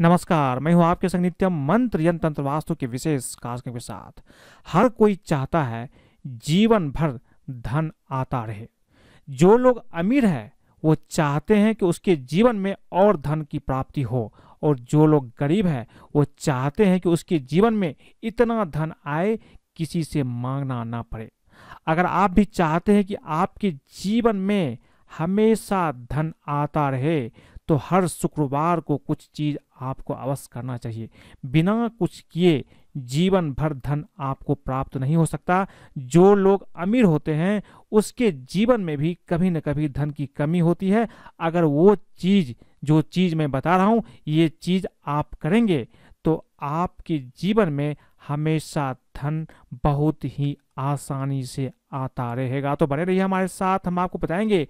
नमस्कार मैं हूं आपके संग नित्यम मंत्र यंत्र वास्तु के विशेष कार्यक्रम के साथ हर कोई चाहता है जीवन भर धन आता रहे जो लोग अमीर है वो चाहते हैं कि उसके जीवन में और धन की प्राप्ति हो और जो लोग गरीब है वो चाहते हैं कि उसके जीवन में इतना धन आए किसी से मांगना ना पड़े अगर आप भी चाहते हैं कि आपके जीवन में हमेशा धन आता रहे तो हर शुक्रवार को कुछ चीज आपको अवश्य करना चाहिए बिना कुछ किए जीवन भर धन आपको प्राप्त नहीं हो सकता जो लोग अमीर होते हैं उसके जीवन में भी कभी न कभी धन की कमी होती है अगर वो चीज़ जो चीज़ मैं बता रहा हूँ ये चीज़ आप करेंगे तो आपके जीवन में हमेशा धन बहुत ही आसानी से आता रहेगा तो बने रहिए हमारे साथ हम आपको बताएंगे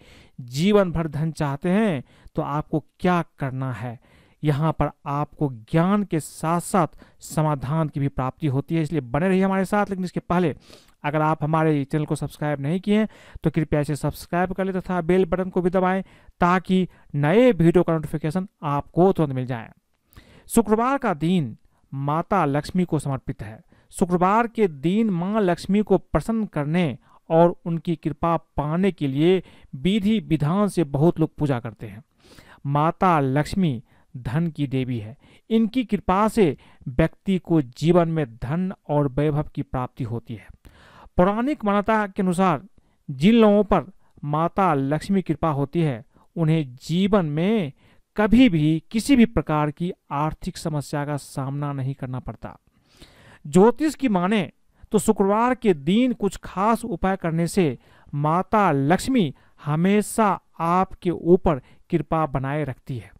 जीवन भर धन चाहते हैं तो आपको क्या करना है यहाँ पर आपको ज्ञान के साथ साथ समाधान की भी प्राप्ति होती है इसलिए बने रहिए हमारे साथ लेकिन इसके पहले अगर आप हमारे चैनल को सब्सक्राइब नहीं किए हैं तो कृपया इसे सब्सक्राइब कर लें तथा बेल बटन को भी दबाएं ताकि नए वीडियो का नोटिफिकेशन आपको तुरंत मिल जाए शुक्रवार का दिन माता लक्ष्मी को समर्पित है शुक्रवार के दिन माँ लक्ष्मी को प्रसन्न करने और उनकी कृपा पाने के लिए विधि विधान से बहुत लोग पूजा करते हैं माता लक्ष्मी धन की देवी है इनकी कृपा से व्यक्ति को जीवन में धन और वैभव की प्राप्ति होती है पौराणिक मान्यता के अनुसार जिन लोगों पर माता लक्ष्मी कृपा होती है उन्हें जीवन में कभी भी किसी भी प्रकार की आर्थिक समस्या का सामना नहीं करना पड़ता ज्योतिष की माने तो शुक्रवार के दिन कुछ खास उपाय करने से माता लक्ष्मी हमेशा आपके ऊपर कृपा बनाए रखती है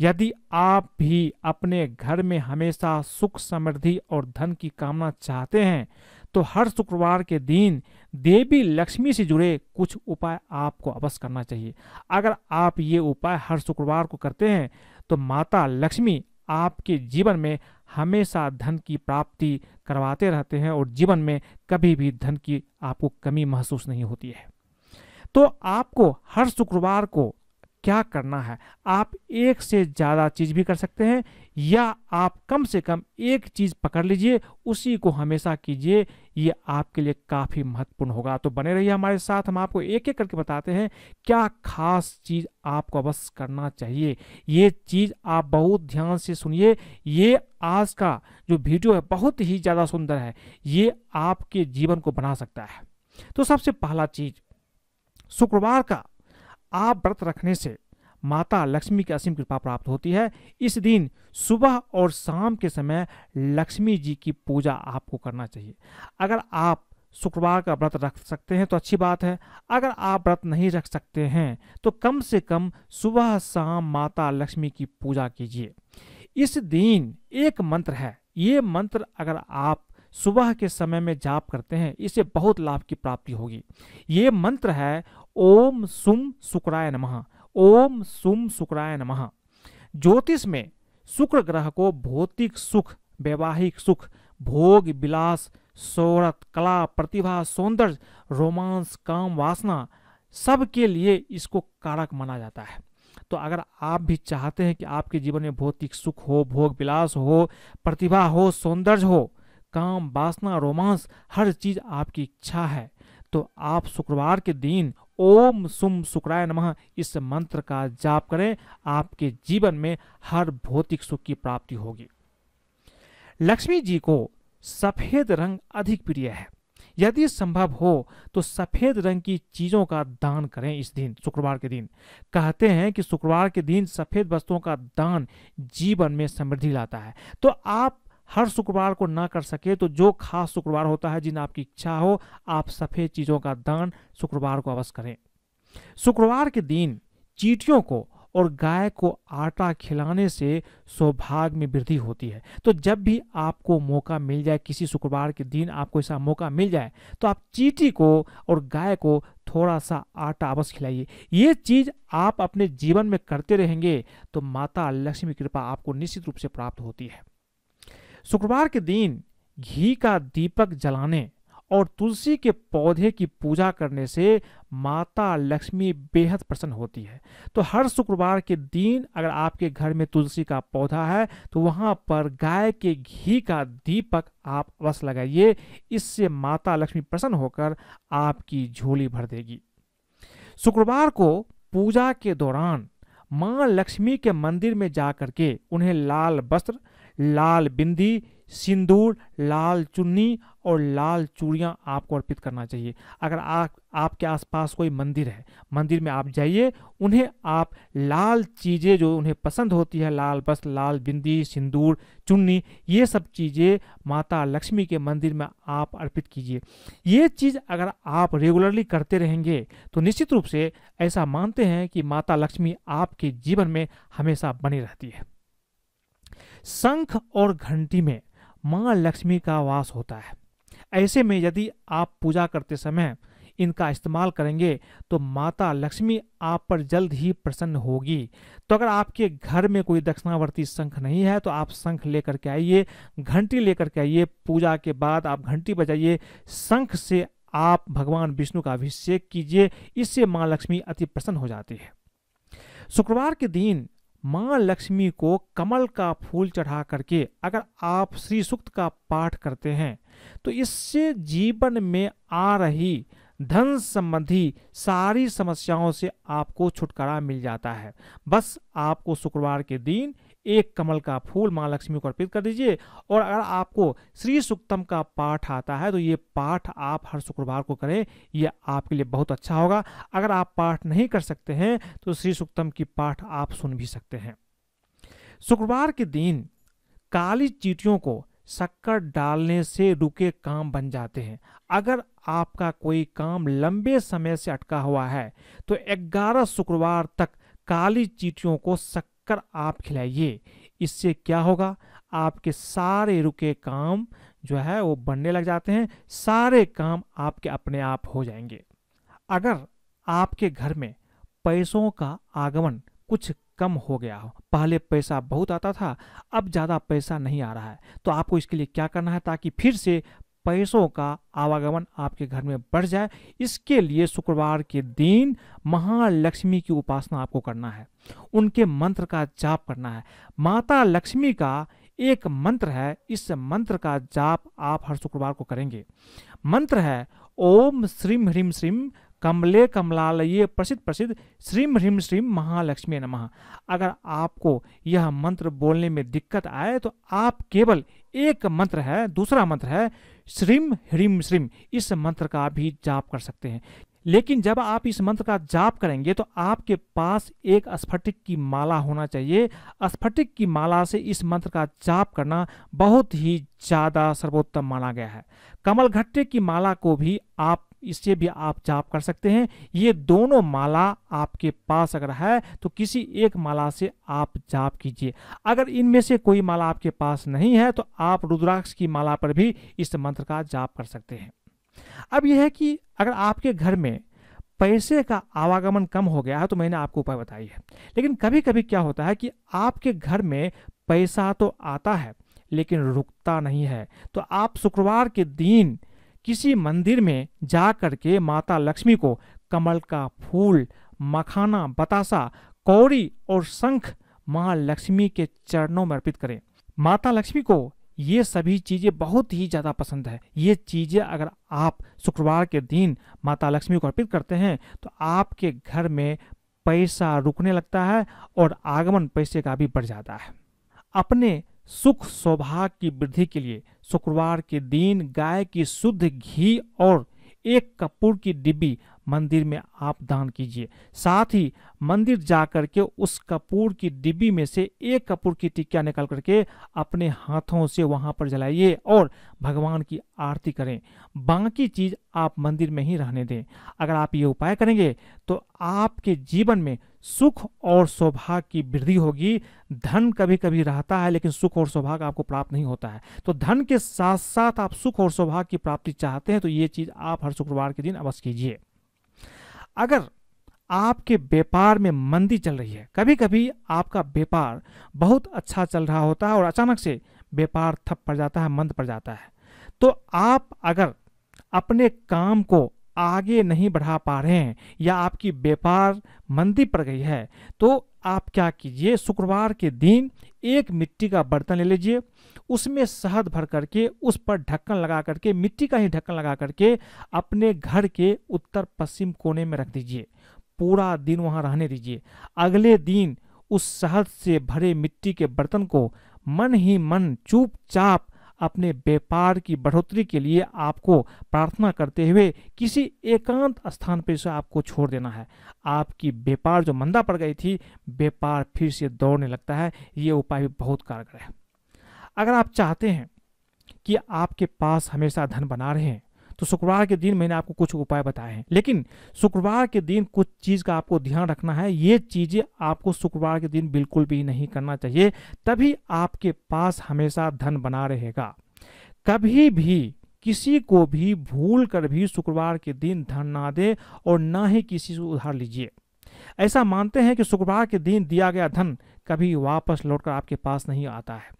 यदि आप भी अपने घर में हमेशा सुख समृद्धि और धन की कामना चाहते हैं तो हर शुक्रवार के दिन देवी लक्ष्मी से जुड़े कुछ उपाय आपको अवश्य करना चाहिए अगर आप ये उपाय हर शुक्रवार को करते हैं तो माता लक्ष्मी आपके जीवन में हमेशा धन की प्राप्ति करवाते रहते हैं और जीवन में कभी भी धन की आपको कमी महसूस नहीं होती है तो आपको हर शुक्रवार को क्या करना है आप एक से ज़्यादा चीज़ भी कर सकते हैं या आप कम से कम एक चीज़ पकड़ लीजिए उसी को हमेशा कीजिए ये आपके लिए काफ़ी महत्वपूर्ण होगा तो बने रहिए हमारे साथ हम आपको एक एक करके बताते हैं क्या खास चीज़ आपको अवश्य करना चाहिए ये चीज़ आप बहुत ध्यान से सुनिए ये आज का जो वीडियो है बहुत ही ज़्यादा सुंदर है ये आपके जीवन को बना सकता है तो सबसे पहला चीज़ शुक्रवार का आप व्रत रखने से माता लक्ष्मी की असीम कृपा प्राप्त होती है इस दिन सुबह और शाम के समय लक्ष्मी जी की पूजा आपको करना चाहिए अगर आप शुक्रवार का व्रत रख सकते हैं तो अच्छी बात है अगर आप व्रत नहीं रख सकते हैं तो कम से कम सुबह शाम माता लक्ष्मी की पूजा कीजिए इस दिन एक मंत्र है ये मंत्र अगर आप सुबह के समय में जाप करते हैं इसे बहुत लाभ की प्राप्ति होगी ये मंत्र है ओम सुम शुक्राय नमः ओम सुम शुक्राय नमः ज्योतिष में शुक्र ग्रह को भौतिक सुख वैवाहिक सुख भोग विलास शोहरत कला प्रतिभा सौंदर्य रोमांस काम वासना सब के लिए इसको कारक माना जाता है तो अगर आप भी चाहते हैं कि आपके जीवन में भौतिक सुख हो भोग विलास हो प्रतिभा हो सौंदर्य हो काम वासना रोमांस हर चीज आपकी इच्छा है तो आप शुक्रवार के दिन ओम सुम शुक्राय नमः इस मंत्र का जाप करें आपके जीवन में हर भौतिक सुख की प्राप्ति होगी लक्ष्मी जी को सफेद रंग अधिक प्रिय है यदि संभव हो तो सफेद रंग की चीजों का दान करें इस दिन शुक्रवार के दिन कहते हैं कि शुक्रवार के दिन सफेद वस्तुओं का दान जीवन में समृद्धि लाता है तो आप हर शुक्रवार को ना कर सके तो जो खास शुक्रवार होता है जिन आपकी इच्छा हो आप सफ़ेद चीज़ों का दान शुक्रवार को अवश्य करें शुक्रवार के दिन चीटियों को और गाय को आटा खिलाने से सौभाग्य में वृद्धि होती है तो जब भी आपको मौका मिल जाए किसी शुक्रवार के दिन आपको ऐसा मौका मिल जाए तो आप चीटी को और गाय को थोड़ा सा आटा अवश्य खिलाइए ये चीज आप अपने जीवन में करते रहेंगे तो माता लक्ष्मी कृपा आपको निश्चित रूप से प्राप्त होती है शुक्रवार के दिन घी का दीपक जलाने और तुलसी के पौधे की पूजा करने से माता लक्ष्मी बेहद प्रसन्न होती है तो हर शुक्रवार के दिन अगर आपके घर में तुलसी का पौधा है तो वहां पर गाय के घी का दीपक आप अवश्य लगाइए इससे माता लक्ष्मी प्रसन्न होकर आपकी झोली भर देगी शुक्रवार को पूजा के दौरान मां लक्ष्मी के मंदिर में जा करके उन्हें लाल वस्त्र लाल बिंदी सिंदूर लाल चुन्नी और लाल चूड़ियाँ आपको अर्पित करना चाहिए अगर आप आपके आसपास कोई मंदिर है मंदिर में आप जाइए उन्हें आप लाल चीज़ें जो उन्हें पसंद होती है लाल बस लाल बिंदी सिंदूर चुन्नी ये सब चीज़ें माता लक्ष्मी के मंदिर में आप अर्पित कीजिए ये चीज़ अगर आप रेगुलरली करते रहेंगे तो निश्चित रूप से ऐसा मानते हैं कि माता लक्ष्मी आपके जीवन में हमेशा बनी रहती है शंख और घंटी में माँ लक्ष्मी का वास होता है ऐसे में यदि आप पूजा करते समय इनका इस्तेमाल करेंगे तो माता लक्ष्मी आप पर जल्द ही प्रसन्न होगी तो अगर आपके घर में कोई दक्षिणावर्ती शंख नहीं है तो आप शंख लेकर के आइए घंटी लेकर के आइए पूजा के बाद आप घंटी बजाइए शंख से आप भगवान विष्णु का अभिषेक कीजिए इससे माँ लक्ष्मी अति प्रसन्न हो जाती है शुक्रवार के दिन माँ लक्ष्मी को कमल का फूल चढ़ा करके अगर आप श्री सूक्त का पाठ करते हैं तो इससे जीवन में आ रही धन संबंधी सारी समस्याओं से आपको छुटकारा मिल जाता है बस आपको शुक्रवार के दिन एक कमल का फूल माँ लक्ष्मी को अर्पित कर दीजिए और अगर आपको श्री सुक्तम का पाठ आता है तो ये पाठ आप हर शुक्रवार को करें यह आपके लिए बहुत अच्छा होगा अगर आप पाठ नहीं कर सकते हैं तो श्री सुक्तम की पाठ आप सुन भी सकते हैं शुक्रवार के दिन काली चीटियों को शक्कर डालने से रुके काम बन जाते हैं अगर आपका कोई काम लंबे समय से अटका हुआ है तो 11 शुक्रवार तक काली चीटियों को शक्कर कर आप खिलाइए इससे क्या होगा आपके सारे रुके काम जो है वो बनने लग जाते हैं सारे काम आपके अपने आप हो जाएंगे अगर आपके घर में पैसों का आगमन कुछ कम हो गया हो पहले पैसा बहुत आता था अब ज़्यादा पैसा नहीं आ रहा है तो आपको इसके लिए क्या करना है ताकि फिर से पैसों का आवागमन आपके घर में बढ़ जाए इसके लिए शुक्रवार के दिन महालक्ष्मी की उपासना आपको करना है उनके मंत्र का जाप करना है माता लक्ष्मी का एक मंत्र है इस मंत्र का जाप आप हर शुक्रवार को करेंगे मंत्र है ओम श्रीम ह्रीम श्रीम कमले कमलालये प्रसिद्ध प्रसिद्ध श्रीम ह्रीम श्रीम महालक्ष्मी नमः अगर आपको यह मंत्र बोलने में दिक्कत आए तो आप केवल एक मंत्र है दूसरा मंत्र है श्रीम ह्रीम श्रीम इस मंत्र का भी जाप कर सकते हैं लेकिन जब आप इस मंत्र का जाप करेंगे तो आपके पास एक स्फटिक की माला होना चाहिए स्फटिक की माला से इस मंत्र का जाप करना बहुत ही ज़्यादा सर्वोत्तम माना गया है कमल घट्टे की माला को भी आप इससे भी आप जाप कर सकते हैं ये दोनों माला आपके पास अगर है तो किसी एक माला से आप जाप कीजिए अगर इनमें से कोई माला आपके पास नहीं है तो आप रुद्राक्ष की माला पर भी इस मंत्र का जाप कर सकते हैं अब यह है कि अगर आपके घर में पैसे का आवागमन कम हो गया है तो मैंने आपको उपाय बताई है लेकिन कभी कभी क्या होता है कि आपके घर में पैसा तो आता है लेकिन रुकता नहीं है तो आप शुक्रवार के दिन किसी मंदिर में जा करके माता लक्ष्मी को कमल का फूल मखाना बतासा कौड़ी और शंख माँ लक्ष्मी के चरणों में अर्पित करें माता लक्ष्मी को ये सभी चीज़ें बहुत ही ज़्यादा पसंद है ये चीज़ें अगर आप शुक्रवार के दिन माता लक्ष्मी को अर्पित करते हैं तो आपके घर में पैसा रुकने लगता है और आगमन पैसे का भी बढ़ जाता है अपने सुख सौभाग्य की वृद्धि के लिए शुक्रवार के दिन गाय की शुद्ध घी और एक कपूर की डिब्बी मंदिर में आप दान कीजिए साथ ही मंदिर जाकर के उस कपूर की डिब्बी में से एक कपूर की टिक्किया निकाल करके अपने हाथों से वहां पर जलाइए और भगवान की आरती करें बाकी चीज आप मंदिर में ही रहने दें अगर आप ये उपाय करेंगे तो आपके जीवन में सुख और सौभाग्य की वृद्धि होगी धन कभी कभी रहता है लेकिन सुख और सौभाग्य आपको प्राप्त नहीं होता है तो धन के साथ साथ आप सुख और सौभाग्य की प्राप्ति चाहते हैं तो ये चीज़ आप हर शुक्रवार के दिन अवश्य कीजिए अगर आपके व्यापार में मंदी चल रही है कभी कभी आपका व्यापार बहुत अच्छा चल रहा होता है और अचानक से व्यापार थप पड़ जाता है मंद पड़ जाता है तो आप अगर अपने काम को आगे नहीं बढ़ा पा रहे हैं या आपकी व्यापार मंदी पड़ गई है तो आप क्या कीजिए शुक्रवार के दिन एक मिट्टी का बर्तन ले लीजिए उसमें शहद भर करके उस पर ढक्कन लगा करके मिट्टी का ही ढक्कन लगा करके अपने घर के उत्तर पश्चिम कोने में रख दीजिए पूरा दिन वहाँ रहने दीजिए अगले दिन उस शहद से भरे मिट्टी के बर्तन को मन ही मन चुपचाप अपने व्यापार की बढ़ोतरी के लिए आपको प्रार्थना करते हुए किसी एकांत स्थान पर इसे आपको छोड़ देना है आपकी व्यापार जो मंदा पड़ गई थी व्यापार फिर से दौड़ने लगता है ये उपाय भी बहुत कारगर है अगर आप चाहते हैं कि आपके पास हमेशा धन बना रहे हैं तो शुक्रवार के दिन मैंने आपको कुछ उपाय बताए हैं लेकिन शुक्रवार के दिन कुछ चीज़ का आपको ध्यान रखना है ये चीज़ें आपको शुक्रवार के दिन बिल्कुल भी नहीं करना चाहिए तभी आपके पास हमेशा धन बना रहेगा कभी भी किसी को भी भूल कर भी शुक्रवार के दिन धन ना दे और ना ही किसी से उधार लीजिए ऐसा मानते हैं कि शुक्रवार के दिन दिया गया धन कभी वापस लौटकर आपके पास नहीं आता है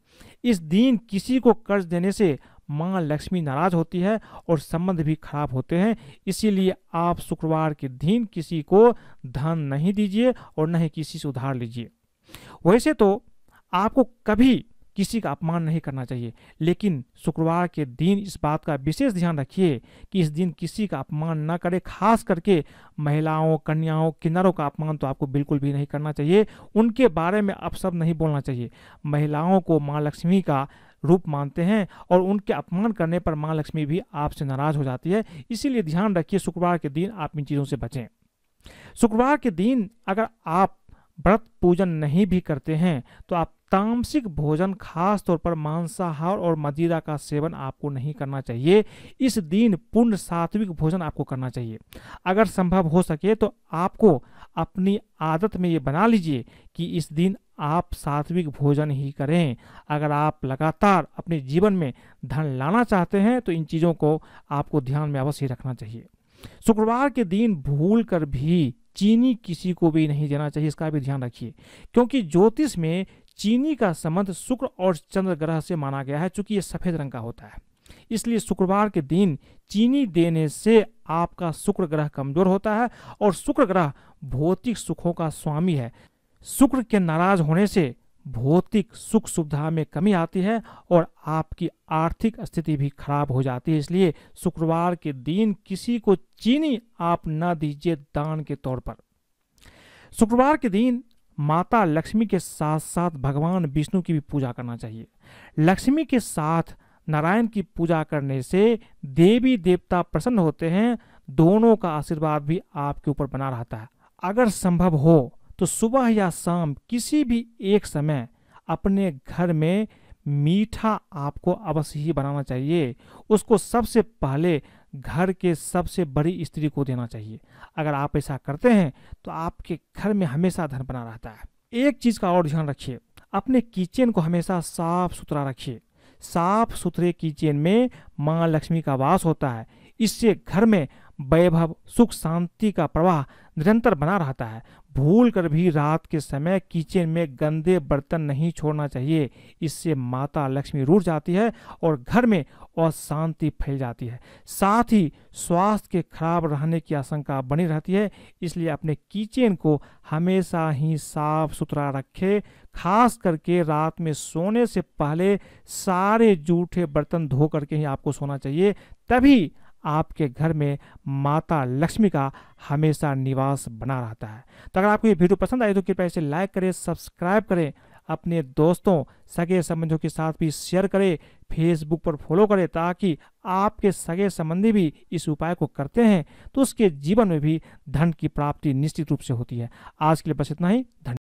इस दिन किसी को कर्ज देने से माँ लक्ष्मी नाराज होती है और संबंध भी खराब होते हैं इसीलिए आप शुक्रवार के दिन किसी को धन नहीं दीजिए और न ही किसी से उधार लीजिए वैसे तो आपको कभी किसी का अपमान नहीं करना चाहिए लेकिन शुक्रवार के दिन इस बात का विशेष ध्यान रखिए कि इस दिन किसी का अपमान ना करें खास करके महिलाओं कन्याओं किन्नरों का अपमान तो आपको बिल्कुल भी नहीं करना चाहिए उनके बारे में आप सब नहीं बोलना चाहिए महिलाओं को माँ लक्ष्मी का रूप मानते हैं और उनके अपमान करने पर माँ लक्ष्मी भी आपसे नाराज हो जाती है इसीलिए ध्यान रखिए शुक्रवार के दिन आप इन चीज़ों से बचें शुक्रवार के दिन अगर आप व्रत पूजन नहीं भी करते हैं तो आप तामसिक भोजन खास तौर पर मांसाहार और मदिरा का सेवन आपको नहीं करना चाहिए इस दिन पूर्ण सात्विक भोजन आपको करना चाहिए अगर संभव हो सके तो आपको अपनी आदत में ये बना लीजिए कि इस दिन आप सात्विक भोजन ही करें अगर आप लगातार अपने जीवन में धन लाना चाहते हैं तो इन चीज़ों को आपको ध्यान में अवश्य रखना चाहिए शुक्रवार के दिन भूल कर भी चीनी किसी को भी नहीं देना चाहिए इसका भी ध्यान रखिए क्योंकि ज्योतिष में चीनी का संबंध शुक्र और चंद्र ग्रह से माना गया है चूंकि ये सफ़ेद रंग का होता है इसलिए शुक्रवार के दिन चीनी देने से आपका शुक्र ग्रह कमजोर होता है और शुक्र ग्रह भौतिक सुखों का स्वामी है शुक्र के नाराज होने से भौतिक सुख सुविधा में कमी आती है और आपकी आर्थिक स्थिति भी खराब हो जाती है इसलिए शुक्रवार के दिन किसी को चीनी आप न दीजिए दान के तौर पर शुक्रवार के दिन माता लक्ष्मी के साथ साथ भगवान विष्णु की भी पूजा करना चाहिए लक्ष्मी के साथ नारायण की पूजा करने से देवी देवता प्रसन्न होते हैं दोनों का आशीर्वाद भी आपके ऊपर बना रहता है अगर संभव हो तो सुबह या शाम किसी भी एक समय अपने घर में मीठा आपको अवश्य ही बनाना चाहिए उसको सबसे पहले घर के सबसे बड़ी स्त्री को देना चाहिए अगर आप ऐसा करते हैं तो आपके घर में हमेशा धन बना रहता है एक चीज़ का और ध्यान रखिए अपने किचन को हमेशा साफ सुथरा रखिए साफ सुथरे किचन में माँ लक्ष्मी का वास होता है इससे घर में वैभव सुख शांति का प्रवाह निरंतर बना रहता है भूल कर भी रात के समय किचन में गंदे बर्तन नहीं छोड़ना चाहिए इससे माता लक्ष्मी रूठ जाती है और घर में अशांति फैल जाती है साथ ही स्वास्थ्य के खराब रहने की आशंका बनी रहती है इसलिए अपने किचन को हमेशा ही साफ सुथरा रखें खास करके रात में सोने से पहले सारे जूठे बर्तन धो करके ही आपको सोना चाहिए तभी आपके घर में माता लक्ष्मी का हमेशा निवास बना रहता है तो अगर आपको ये वीडियो पसंद आए तो कृपया इसे लाइक करें सब्सक्राइब करें अपने दोस्तों सगे संबंधियों के साथ भी शेयर करें फेसबुक पर फॉलो करें ताकि आपके सगे संबंधी भी इस उपाय को करते हैं तो उसके जीवन में भी धन की प्राप्ति निश्चित रूप से होती है आज के लिए बस इतना ही धन्यवाद